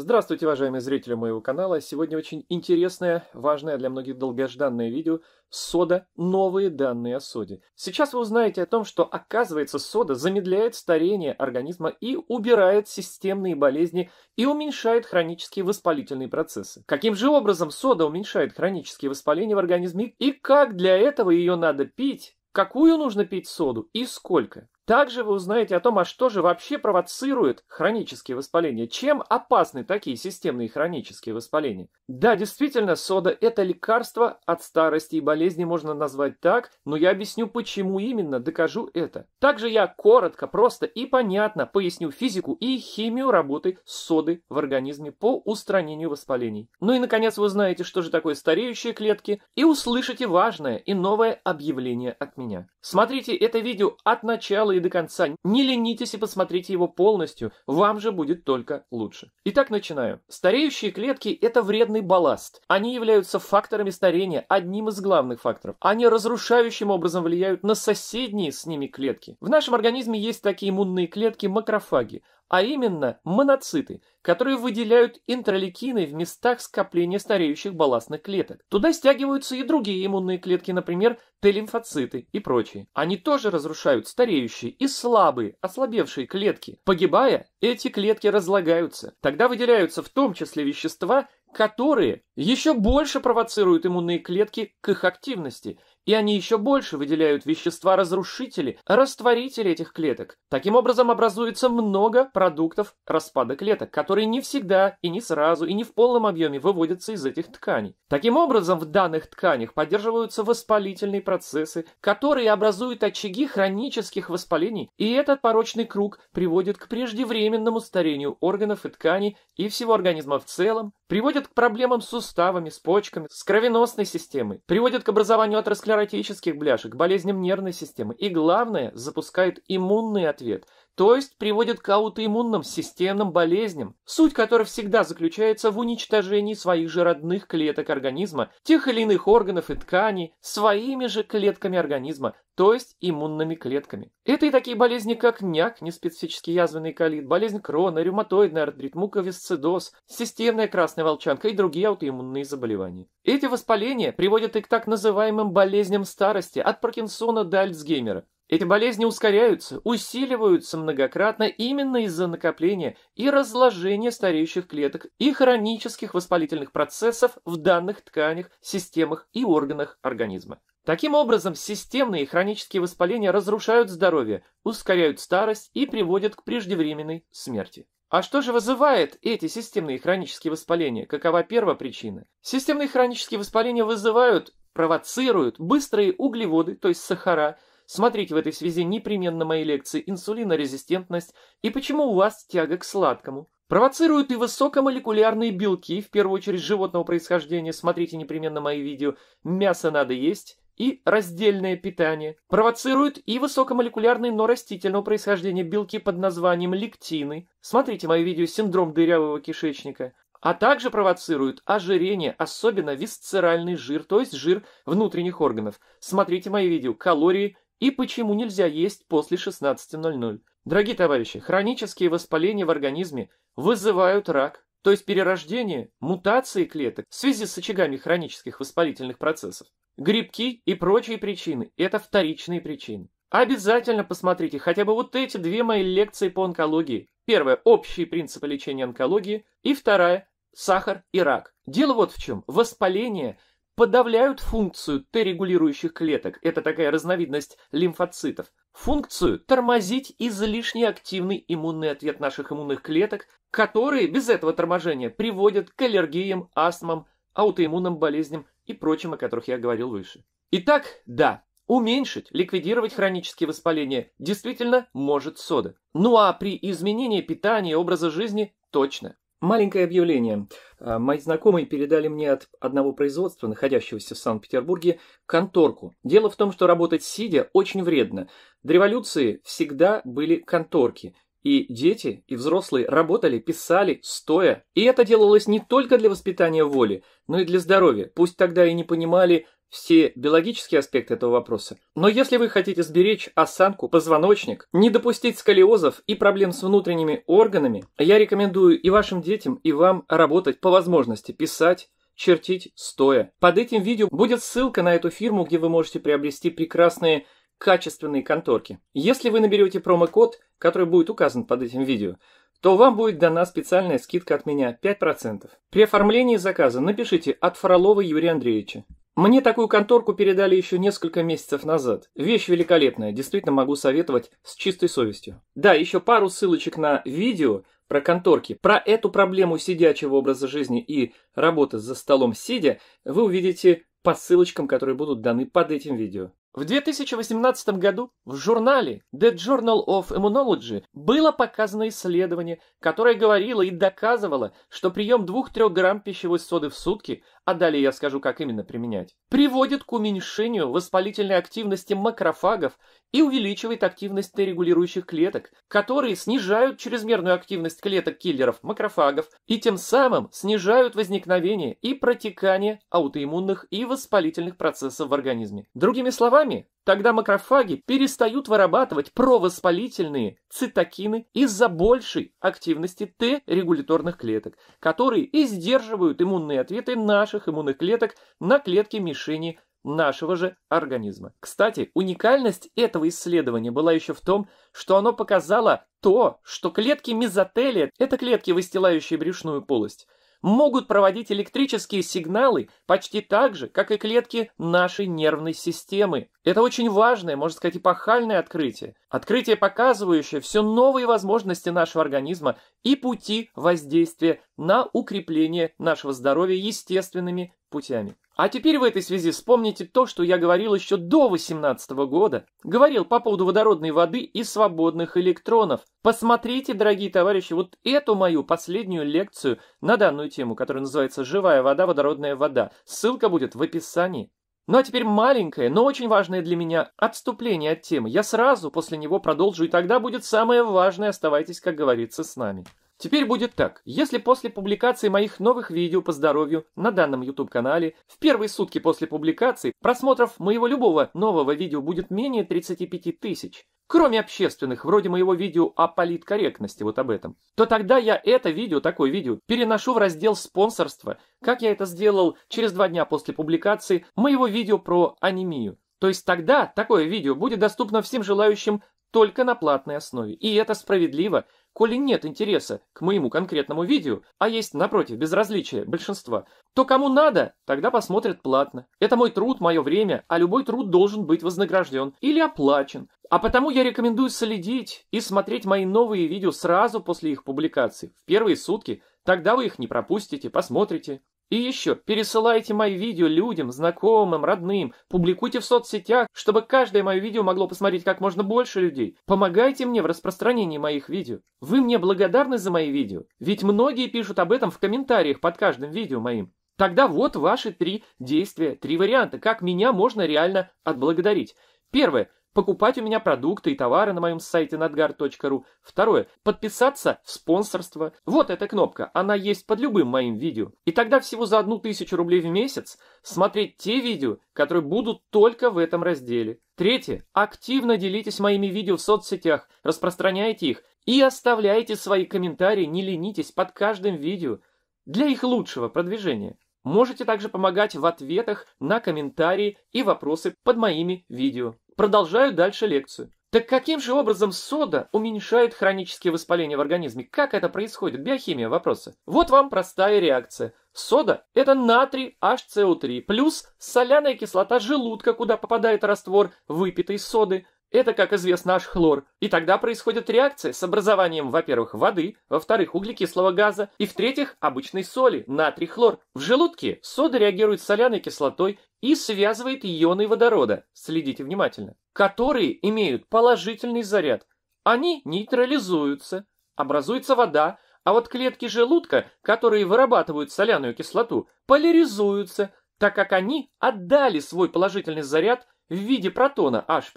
Здравствуйте, уважаемые зрители моего канала. Сегодня очень интересное, важное для многих долгожданное видео «Сода. Новые данные о соде». Сейчас вы узнаете о том, что оказывается сода замедляет старение организма и убирает системные болезни и уменьшает хронические воспалительные процессы. Каким же образом сода уменьшает хронические воспаления в организме и как для этого ее надо пить? Какую нужно пить соду и сколько? Также вы узнаете о том, а что же вообще провоцирует хронические воспаления, чем опасны такие системные хронические воспаления. Да, действительно, сода – это лекарство от старости и болезни, можно назвать так, но я объясню, почему именно, докажу это. Также я коротко, просто и понятно поясню физику и химию работы соды в организме по устранению воспалений. Ну и, наконец, вы узнаете, что же такое стареющие клетки, и услышите важное и новое объявление от меня. Смотрите это видео от начала досмотрели до конца. Не ленитесь и посмотрите его полностью, вам же будет только лучше. Итак, начинаю. Стареющие клетки – это вредный балласт. Они являются факторами старения, одним из главных факторов. Они разрушающим образом влияют на соседние с ними клетки. В нашем организме есть такие иммунные клетки – макрофаги а именно моноциты, которые выделяют интерлейкины в местах скопления стареющих балластных клеток. Туда стягиваются и другие иммунные клетки, например, Т-лимфоциты и прочие. Они тоже разрушают стареющие и слабые, ослабевшие клетки. Погибая, эти клетки разлагаются. Тогда выделяются в том числе вещества, которые еще больше провоцируют иммунные клетки к их активности и они еще больше выделяют вещества-разрушители, растворители этих клеток. Таким образом образуется много продуктов распада клеток, которые не всегда и не сразу и не в полном объеме выводятся из этих тканей. Таким образом в данных тканях поддерживаются воспалительные процессы, которые образуют очаги хронических воспалений, и этот порочный круг приводит к преждевременному старению органов и тканей и всего организма в целом, приводит к проблемам с суставами, с почками, с кровеносной системой, приводит к образованию атеросклероза эротических бляшек, болезням нервной системы и, главное, запускают иммунный ответ, то есть приводит к аутоиммунным системным болезням, суть которых всегда заключается в уничтожении своих же родных клеток организма, тех или иных органов и тканей, своими же клетками организма, то есть иммунными клетками. Это и такие болезни, как няк, неспецифический язвенный колит, болезнь крона, ревматоидный артрит, муковисцидоз, системная красная волчанка и другие аутоиммунные заболевания. Эти воспаления приводят и к так называемым болезням старости от Паркинсона до Альцгеймера. Эти болезни ускоряются, усиливаются многократно именно из-за накопления и разложения стареющих клеток и хронических воспалительных процессов в данных тканях, системах и органах организма. Таким образом, системные и хронические воспаления разрушают здоровье, ускоряют старость и приводят к преждевременной смерти. А что же вызывает эти системные и хронические воспаления? Какова первопричина? Системные хронические воспаления вызывают, провоцируют быстрые углеводы, то есть сахара, Смотрите в этой связи непременно мои лекции «Инсулинорезистентность» и «Почему у вас тяга к сладкому». Провоцируют и высокомолекулярные белки, в первую очередь животного происхождения. Смотрите непременно мои видео «Мясо надо есть» и раздельное питание. Провоцируют и высокомолекулярные, но растительного происхождения белки под названием лектины. Смотрите мои видео «Синдром дырявого кишечника». А также провоцируют ожирение, особенно висцеральный жир, то есть жир внутренних органов. Смотрите мои видео «Калории и почему нельзя есть после 16.00. Дорогие товарищи, хронические воспаления в организме вызывают рак, то есть перерождение, мутации клеток в связи с очагами хронических воспалительных процессов. Грибки и прочие причины – это вторичные причины. Обязательно посмотрите хотя бы вот эти две мои лекции по онкологии. Первая – общие принципы лечения онкологии, и вторая – сахар и рак. Дело вот в чем. Воспаление подавляют функцию Т-регулирующих клеток, это такая разновидность лимфоцитов, функцию тормозить излишне активный иммунный ответ наших иммунных клеток, которые без этого торможения приводят к аллергиям, астмам, аутоиммунным болезням и прочим, о которых я говорил выше. Итак, да, Уменьшить, ликвидировать хронические воспаления действительно может сода. Ну а при изменении питания и образа жизни точно. Маленькое объявление. А, мои знакомые передали мне от одного производства, находящегося в Санкт-Петербурге, конторку. Дело в том, что работать сидя очень вредно. До революции всегда были конторки. И дети, и взрослые работали, писали, стоя. И это делалось не только для воспитания воли, но и для здоровья. Пусть тогда и не понимали, все биологические аспекты этого вопроса. Но если вы хотите сберечь осанку, позвоночник, не допустить сколиозов и проблем с внутренними органами, я рекомендую и вашим детям, и вам работать по возможности, писать, чертить стоя. Под этим видео будет ссылка на эту фирму, где вы можете приобрести прекрасные качественные конторки. Если вы наберете промокод, который будет указан под этим видео, то вам будет дана специальная скидка от меня 5%. При оформлении заказа напишите от Фролова Юрия Андреевича. Мне такую конторку передали еще несколько месяцев назад. Вещь великолепная, действительно могу советовать с чистой совестью. Да, еще пару ссылочек на видео про конторки. Про эту проблему сидячего образа жизни и работы за столом сидя вы увидите по ссылочкам, которые будут даны под этим видео. В 2018 году в журнале The Journal of Immunology было показано исследование, которое говорило и доказывало, что прием 2-3 грамм пищевой соды в сутки а далее я скажу, как именно применять, приводит к уменьшению воспалительной активности макрофагов и увеличивает активность Т-регулирующих клеток, которые снижают чрезмерную активность клеток-киллеров макрофагов и тем самым снижают возникновение и протекание аутоиммунных и воспалительных процессов в организме. Другими словами, Тогда макрофаги перестают вырабатывать провоспалительные цитокины из-за большей активности Т-регуляторных клеток, которые и сдерживают иммунные ответы наших иммунных клеток на клетки-мишени нашего же организма. Кстати, уникальность этого исследования была еще в том, что оно показало то, что клетки мезотелия – это клетки, выстилающие брюшную полость – могут проводить электрические сигналы почти так же, как и клетки нашей нервной системы. Это очень важное, можно сказать, эпохальное открытие. Открытие, показывающее все новые возможности нашего организма и пути воздействия на укрепление нашего здоровья естественными путями. А теперь в этой связи вспомните то, что я говорил еще до 18 года. Говорил по поводу водородной воды и свободных электронов. Посмотрите, дорогие товарищи, вот эту мою последнюю лекцию на данную тему, которая называется «Живая вода, водородная вода». Ссылка будет в описании. Ну а теперь маленькое, но очень важное для меня отступление от темы. Я сразу после него продолжу, и тогда будет самое важное. Оставайтесь, как говорится, с нами. Теперь будет так. Если после публикации моих новых видео по здоровью на данном YouTube-канале в первые сутки после публикации просмотров моего любого нового видео будет менее 35 тысяч, кроме общественных, вроде моего видео о политкорректности, вот об этом, то тогда я это видео, такое видео, переношу в раздел спонсорства, как я это сделал через два дня после публикации моего видео про анемию. То есть тогда такое видео будет доступно всем желающим только на платной основе. И это справедливо, Коли нет интереса к моему конкретному видео, а есть, напротив, безразличие большинства, то кому надо, тогда посмотрят платно. Это мой труд, мое время, а любой труд должен быть вознагражден или оплачен. А потому я рекомендую следить и смотреть мои новые видео сразу после их публикации, в первые сутки, тогда вы их не пропустите, посмотрите. И еще, пересылайте мои видео людям, знакомым, родным, публикуйте в соцсетях, чтобы каждое мое видео могло посмотреть как можно больше людей. Помогайте мне в распространении моих видео. Вы мне благодарны за мои видео, ведь многие пишут об этом в комментариях под каждым видео моим. Тогда вот ваши три действия, три варианта, как меня можно реально отблагодарить. Первое покупать у меня продукты и товары на моем сайте nadgar.ru. Второе. Подписаться в спонсорство. Вот эта кнопка, она есть под любым моим видео. И тогда всего за одну тысячу рублей в месяц смотреть те видео, которые будут только в этом разделе. Третье. Активно делитесь моими видео в соцсетях, распространяйте их и оставляйте свои комментарии, не ленитесь под каждым видео для их лучшего продвижения. Можете также помогать в ответах на комментарии и вопросы под моими видео. Продолжаю дальше лекцию. Так каким же образом сода уменьшает хронические воспаления в организме? Как это происходит? Биохимия вопроса. Вот вам простая реакция. Сода – это натрий HCO3 плюс соляная кислота желудка, куда попадает раствор выпитой соды – это, как известно, аж хлор. И тогда происходит реакция с образованием, во-первых, воды, во-вторых, углекислого газа и, в-третьих, обычной соли, натрий-хлор. В желудке сода реагирует с соляной кислотой и связывает ионы водорода, следите внимательно, которые имеют положительный заряд. Они нейтрализуются, образуется вода, а вот клетки желудка, которые вырабатывают соляную кислоту, поляризуются, так как они отдали свой положительный заряд – в виде протона H+,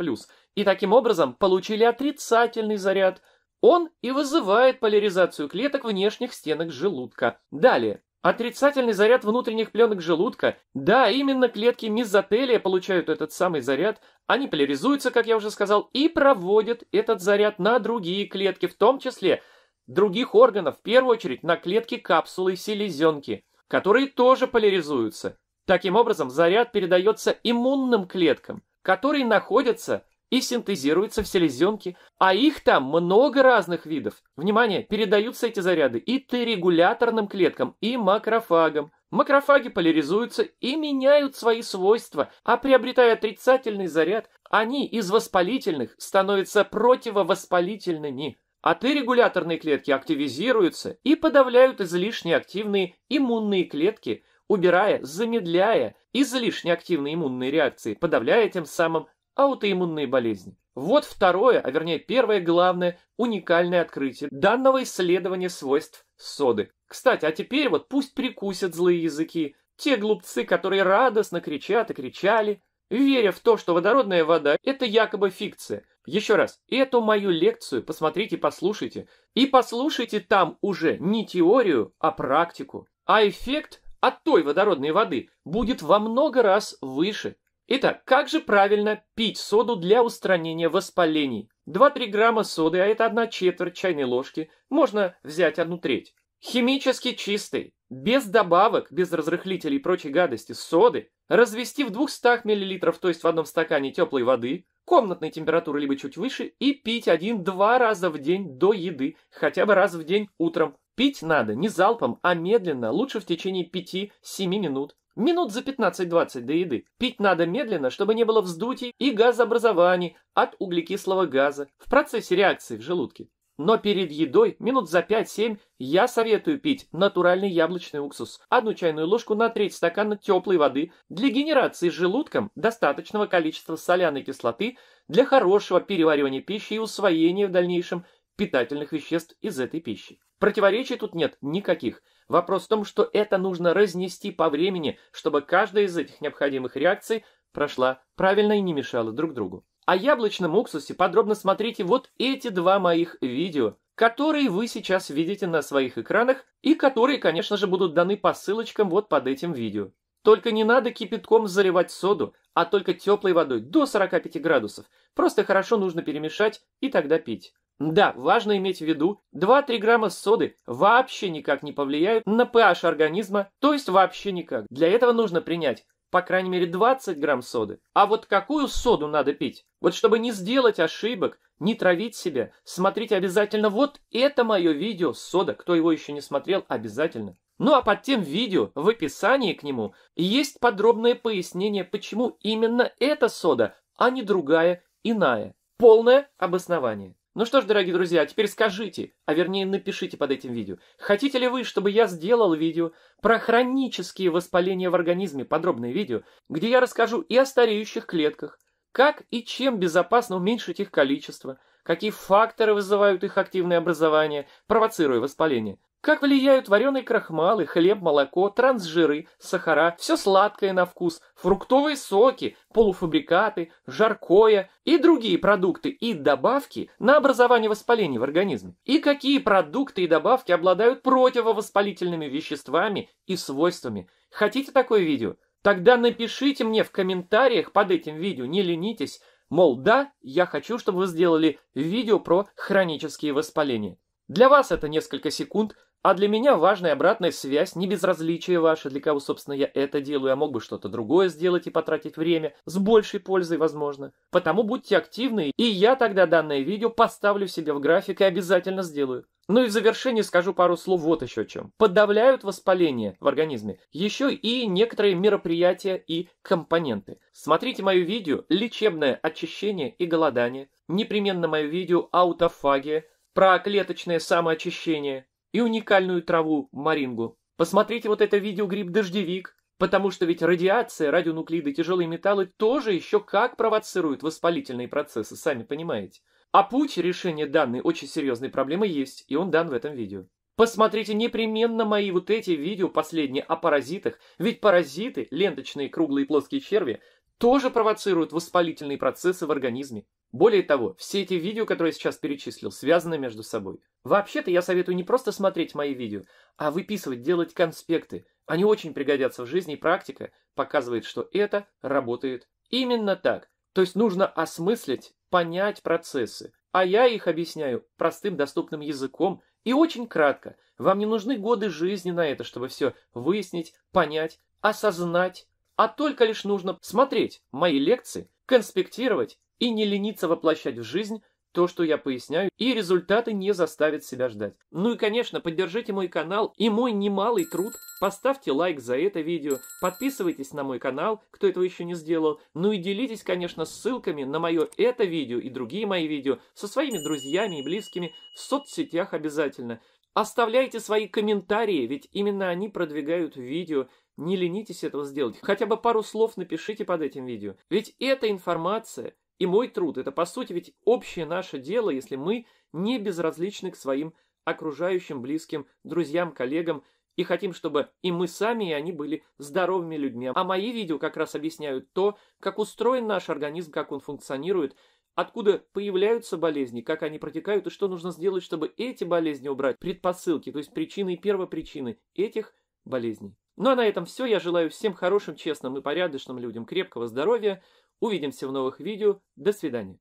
и таким образом получили отрицательный заряд. Он и вызывает поляризацию клеток внешних стенок желудка. Далее. Отрицательный заряд внутренних пленок желудка. Да, именно клетки мезотелия получают этот самый заряд. Они поляризуются, как я уже сказал, и проводят этот заряд на другие клетки, в том числе других органов, в первую очередь на клетки капсулы селезенки, которые тоже поляризуются. Таким образом, заряд передается иммунным клеткам, которые находятся и синтезируются в селезенке, а их там много разных видов. Внимание, передаются эти заряды и Т-регуляторным клеткам, и макрофагам. Макрофаги поляризуются и меняют свои свойства, а приобретая отрицательный заряд, они из воспалительных становятся противовоспалительными. А Т-регуляторные клетки активизируются и подавляют излишне активные иммунные клетки – убирая, замедляя излишне активные иммунные реакции, подавляя тем самым аутоиммунные болезни. Вот второе, а вернее первое главное, уникальное открытие данного исследования свойств соды. Кстати, а теперь вот пусть прикусят злые языки, те глупцы, которые радостно кричат и кричали, веря в то, что водородная вода – это якобы фикция. Еще раз, эту мою лекцию посмотрите, послушайте. И послушайте там уже не теорию, а практику. А эффект от той водородной воды будет во много раз выше. Итак, как же правильно пить соду для устранения воспалений? 2-3 грамма соды, а это одна четверть чайной ложки, можно взять одну треть. Химически чистой, без добавок, без разрыхлителей и прочей гадости, соды развести в 200 мл, то есть в одном стакане теплой воды, комнатной температуры либо чуть выше, и пить один-два раза в день до еды, хотя бы раз в день утром. Пить надо не залпом, а медленно, лучше в течение 5-7 минут. Минут за 15-20 до еды. Пить надо медленно, чтобы не было вздутий и газообразований от углекислого газа в процессе реакции в желудке. Но перед едой минут за 5-7 я советую пить натуральный яблочный уксус, одну чайную ложку на треть стакана теплой воды для генерации желудком достаточного количества соляной кислоты для хорошего переваривания пищи и усвоения в дальнейшем питательных веществ из этой пищи. Противоречий тут нет никаких. Вопрос в том, что это нужно разнести по времени, чтобы каждая из этих необходимых реакций прошла правильно и не мешала друг другу. О яблочном уксусе подробно смотрите вот эти два моих видео, которые вы сейчас видите на своих экранах и которые, конечно же, будут даны по ссылочкам вот под этим видео. Только не надо кипятком заливать соду, а только теплой водой до 45 градусов. Просто хорошо нужно перемешать и тогда пить. Да, важно иметь в виду, 2-3 грамма соды вообще никак не повлияют на pH организма, то есть вообще никак. Для этого нужно принять по крайней мере 20 грамм соды. А вот какую соду надо пить? Вот чтобы не сделать ошибок, не травить себя, смотрите обязательно вот это мое видео сода. Кто его еще не смотрел, обязательно. Ну а под тем видео, в описании к нему, есть подробное пояснение, почему именно эта сода, а не другая, иная. Полное обоснование. Ну что ж, дорогие друзья, теперь скажите, а вернее напишите под этим видео, хотите ли вы, чтобы я сделал видео про хронические воспаления в организме, подробное видео, где я расскажу и о стареющих клетках, как и чем безопасно уменьшить их количество, какие факторы вызывают их активное образование, провоцируя воспаление. Как влияют вареный крахмал и хлеб, молоко, трансжиры, сахара, все сладкое на вкус, фруктовые соки, полуфабрикаты, жаркое и другие продукты и добавки на образование воспалений в организме. И какие продукты и добавки обладают противовоспалительными веществами и свойствами. Хотите такое видео? Тогда напишите мне в комментариях под этим видео, не ленитесь. Мол, да, я хочу, чтобы вы сделали видео про хронические воспаления. Для вас это несколько секунд – а для меня важная обратная связь, не безразличие ваше, для кого, собственно, я это делаю, я мог бы что-то другое сделать и потратить время, с большей пользой, возможно. Потому будьте активны, и я тогда данное видео поставлю себе в график и обязательно сделаю. Ну и в завершении скажу пару слов вот еще о чем. Подавляют воспаление в организме еще и некоторые мероприятия и компоненты. Смотрите мое видео «Лечебное очищение и голодание», непременно мое видео «Аутофагия», про клеточное самоочищение, и уникальную траву марингу. Посмотрите вот это видео «Гриб-дождевик», потому что ведь радиация, радионуклиды, тяжелые металлы тоже еще как провоцируют воспалительные процессы, сами понимаете. А путь решения данной очень серьезной проблемы есть, и он дан в этом видео. Посмотрите непременно мои вот эти видео последние о паразитах, ведь паразиты, ленточные, круглые, плоские черви, тоже провоцируют воспалительные процессы в организме. Более того, все эти видео, которые я сейчас перечислил, связаны между собой. Вообще-то я советую не просто смотреть мои видео, а выписывать, делать конспекты. Они очень пригодятся в жизни, и практика показывает, что это работает именно так. То есть нужно осмыслить, понять процессы. А я их объясняю простым доступным языком и очень кратко. Вам не нужны годы жизни на это, чтобы все выяснить, понять, осознать а только лишь нужно смотреть мои лекции, конспектировать и не лениться воплощать в жизнь то, что я поясняю, и результаты не заставят себя ждать. Ну и, конечно, поддержите мой канал и мой немалый труд. Поставьте лайк за это видео, подписывайтесь на мой канал, кто этого еще не сделал. Ну и делитесь, конечно, ссылками на мое это видео и другие мои видео со своими друзьями и близкими в соцсетях обязательно. Оставляйте свои комментарии, ведь именно они продвигают видео не ленитесь этого сделать. Хотя бы пару слов напишите под этим видео. Ведь эта информация и мой труд, это по сути ведь общее наше дело, если мы не безразличны к своим окружающим, близким, друзьям, коллегам, и хотим, чтобы и мы сами, и они были здоровыми людьми. А мои видео как раз объясняют то, как устроен наш организм, как он функционирует, откуда появляются болезни, как они протекают и что нужно сделать, чтобы эти болезни убрать, предпосылки, то есть причины и первопричины этих болезней. Ну а на этом все. Я желаю всем хорошим, честным и порядочным людям крепкого здоровья. Увидимся в новых видео. До свидания.